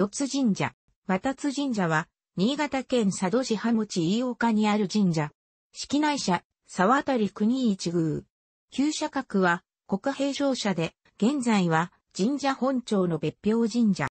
ドツ神社。渡タツ神社は、新潟県佐渡市浜地飯岡にある神社。式内社、沢渡国一宮。旧社格は、国平庁社で、現在は、神社本庁の別表神社。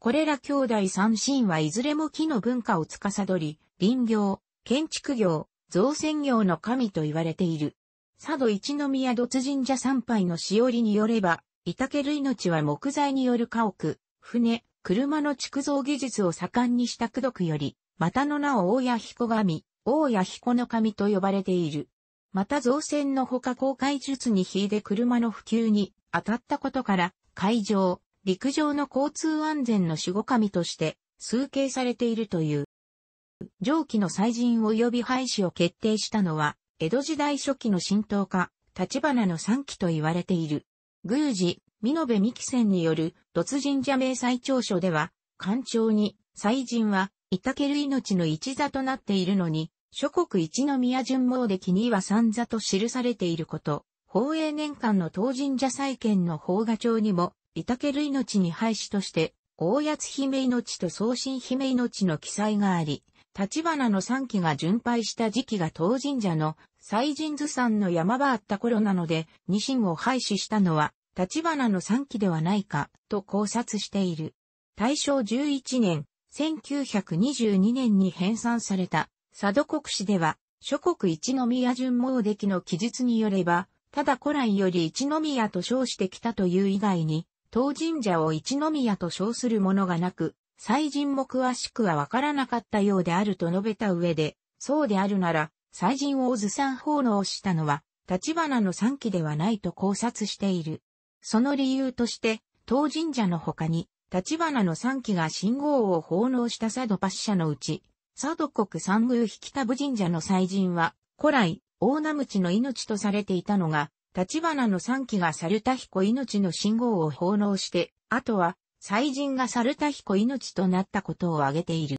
これら兄弟三神はいずれも木の文化を司り、林業、建築業、造船業の神と言われている。佐渡一宮土津神社参拝のしおりによれば、いたける命は木材による家屋、船、車の築造技術を盛んにした功徳より、またの名を大谷彦神、大谷彦の神と呼ばれている。また造船のほか航海術に秀で車の普及に当たったことから、海上、陸上の交通安全の守護神として、崇敬されているという。上記の祭神及び廃止を決定したのは、江戸時代初期の神道家、立花の三期と言われている。宮司、美部美紀仙による、突神社名祭長所では、官庁に、祭神は、いたける命の一座となっているのに、諸国一宮順毛歴には三座と記されていること、法営年間の当神社祭建の法画帳にも、いたける命に廃止として、大八姫命と宗神姫命の記載があり、立花の三期が巡拝した時期が当神社の祭神図山の山場あった頃なので、二神を廃止したのは、立花の3期ではないか、と考察している。大正11年、1922年に編纂された、佐渡国史では、諸国一宮順猛敵の記述によれば、ただ古来より一宮と称してきたという以外に、当神社を一宮と称するものがなく、祭神も詳しくはわからなかったようであると述べた上で、そうであるなら、祭神をずさん奉納したのは、立花の三期ではないと考察している。その理由として、当神社の他に、立花の三期が信号を奉納した佐渡パッシャのうち、佐渡国三宮引田部神社の祭神は、古来、大名口の命とされていたのが、立花の三期が猿田彦命の信号を奉納して、あとは、祭神が猿田彦命となったことを挙げている。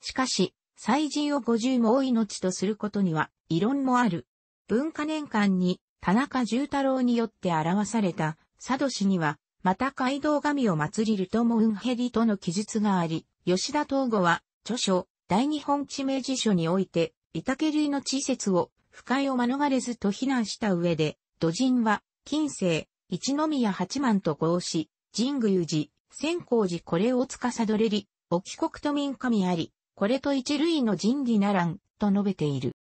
しかし、祭神を五十も命とすることには、異論もある。文化年間に、田中重太郎によって表された、佐渡氏には、また街道神を祀りるともウンヘリとの記述があり、吉田東吾は、著書、大日本地名辞書において、タケ類の地説を、不快を免れずと非難した上で、土人は、近世、一宮八幡と合し、神宮寺、仙光寺これを司れり、お帰国都民神あり、これと一類の人理ならん、と述べている。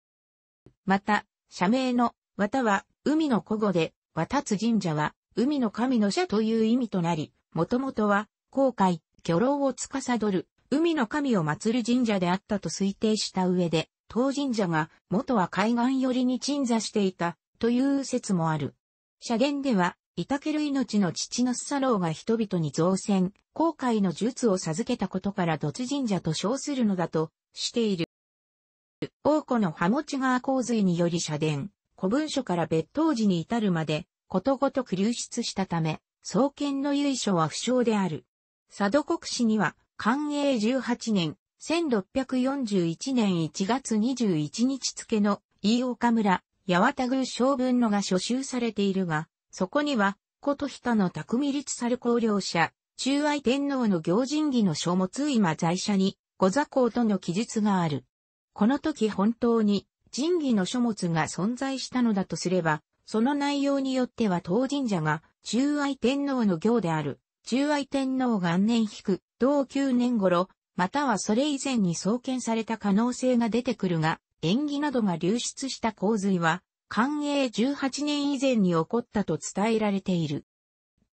また、社名の、または、海の古語で、渡つ神社は、海の神の社という意味となり、もともとは、航海、巨老を司る、海の神を祀る神社であったと推定した上で、当神社が元は海岸寄りに鎮座していたという説もある。社言では、いたける命の父のスサロが人々に造船、航海の術を授けたことから土地神社と称するのだとしている。王子の葉持川洪水により社殿、古文書から別当時に至るまで、ことごとく流出したため、創建の由緒は不詳である。佐渡国史には、寛永18年、1641年1月21日付の飯岡村、八幡宮将軍のが所集されているが、そこには、琴人の匠立猿公領者、中愛天皇の行人儀の書物今在社に、御座公との記述がある。この時本当に、神儀の書物が存在したのだとすれば、その内容によっては当神社が中愛天皇の行である、中愛天皇元年引く、同9年頃、またはそれ以前に創建された可能性が出てくるが、縁起などが流出した洪水は、寛永18年以前に起こったと伝えられている。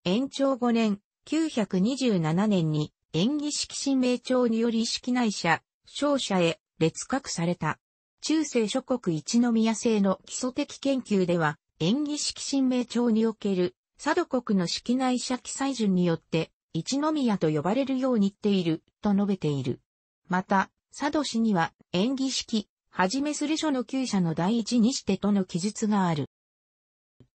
延長5年、927年に、縁起式神明帳により式内者、勝者へ列格された。中世諸国一宮制の基礎的研究では、演技式神明帳における、佐渡国の式内社記載順によって、一宮と呼ばれるように言っている、と述べている。また、佐渡市には、演技式、はじめする書の旧社の第一にしてとの記述がある。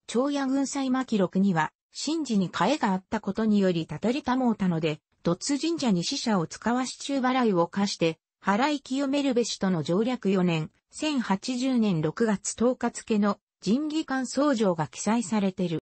長野軍祭記録には、神事に替えがあったことによりたたりたもうたので、突神社に死者を使わし中払いを課して、原井清めるべしとの条略4年、1080年6月10日付の人技官総状が記載されてる。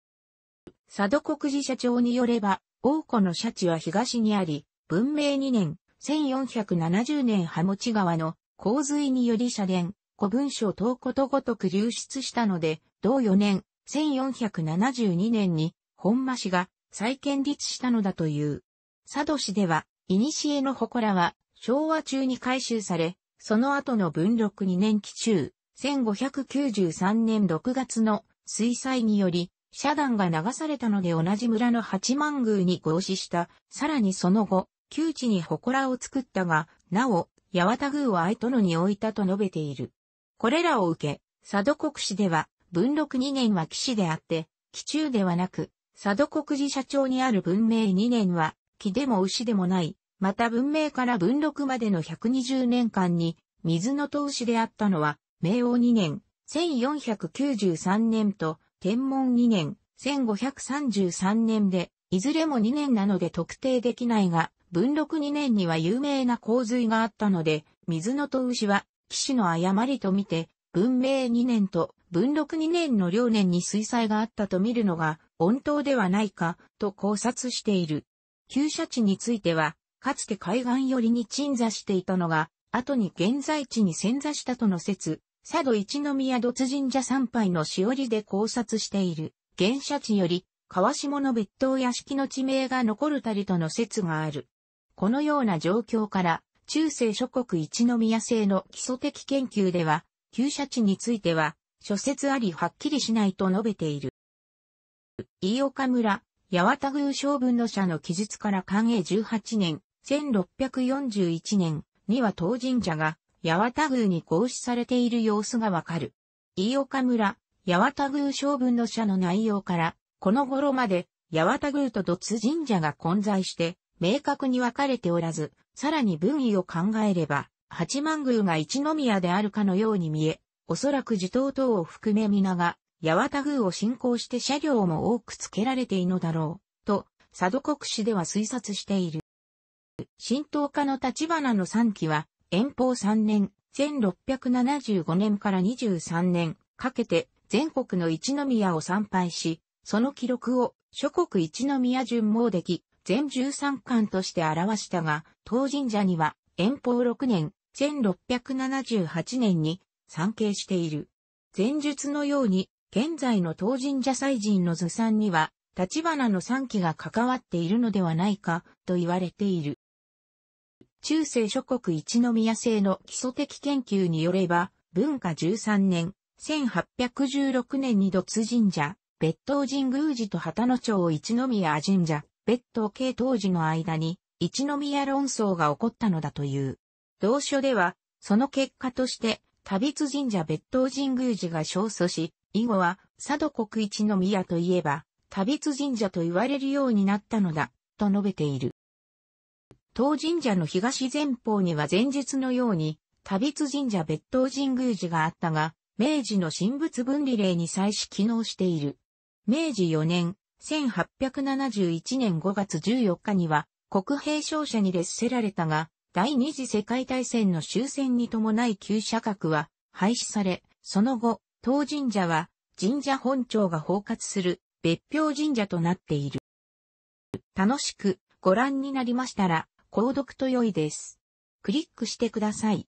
佐渡国寺社長によれば、王子の社地は東にあり、文明2年、1470年ハモチ川の洪水により社殿、古文書等ことごとく流出したので、同4年、1472年に本間氏が再建立したのだという。佐渡市では、古の祠は昭和中に改修され、その後の文禄2年期中、1593年6月の水災により、遮断が流されたので同じ村の八幡宮に合祀した。さらにその後、旧地に祠を作ったが、なお、八幡宮は愛殿に置いたと述べている。これらを受け、佐渡国史では、文禄2年は騎士であって、騎中ではなく、佐渡国寺社長にある文明2年は、木でも牛でもない、また文明から文禄までの120年間に、水の投資であったのは、明王2年、1493年と、天文2年、1533年で、いずれも2年なので特定できないが、文禄2年には有名な洪水があったので、水の投資は、騎士の誤りとみて、文明2年と文禄2年の両年に水災があったと見るのが、本当ではないか、と考察している。旧社地については、かつて海岸寄りに鎮座していたのが、後に現在地に潜座したとの説、佐渡一宮土津神社参拝のしおりで考察している、現社地より、川下の別当屋敷の地名が残るたりとの説がある。このような状況から、中世諸国一宮製の基礎的研究では、旧社地については、諸説ありはっきりしないと述べている。飯岡村、八幡宮将軍の社の記述から寛永18年、1641年には当神社が八幡宮に合祀されている様子がわかる。飯岡村、八幡宮将軍の社の内容から、この頃まで八幡宮と土津神社が混在して、明確に分かれておらず、さらに分位を考えれば、八幡宮が一宮であるかのように見え、おそらく地頭等を含め皆が、八幡宮を信仰して車両も多く付けられているのだろう、と、佐渡国史では推察している。神道家の立花の三期は、遠方3年、1675年から23年、かけて全国の一宮を参拝し、その記録を諸国一宮順網き、全13巻として表したが、当神社には遠方6年、1678年に参詣している。前述のように、現在の当神社祭神の図産には、立花の三期が関わっているのではないか、と言われている。中世諸国一宮制の基礎的研究によれば、文化13年、1816年に土津神社、別当神宮寺と旗野町一宮神社、別当系当時の間に、一宮論争が起こったのだという。同書では、その結果として、多津神社別当神宮寺が勝訴し、以後は、佐渡国一宮といえば、多津神社と言われるようになったのだ、と述べている。当神社の東前方には前述のように、多筆神社別当神宮寺があったが、明治の神仏分離令に際し機能している。明治4年、1871年5月14日には、国兵商社に列せられたが、第二次世界大戦の終戦に伴い旧社格は廃止され、その後、当神社は神社本庁が包括する別表神社となっている。楽しくご覧になりましたら、購読と良いです。クリックしてください。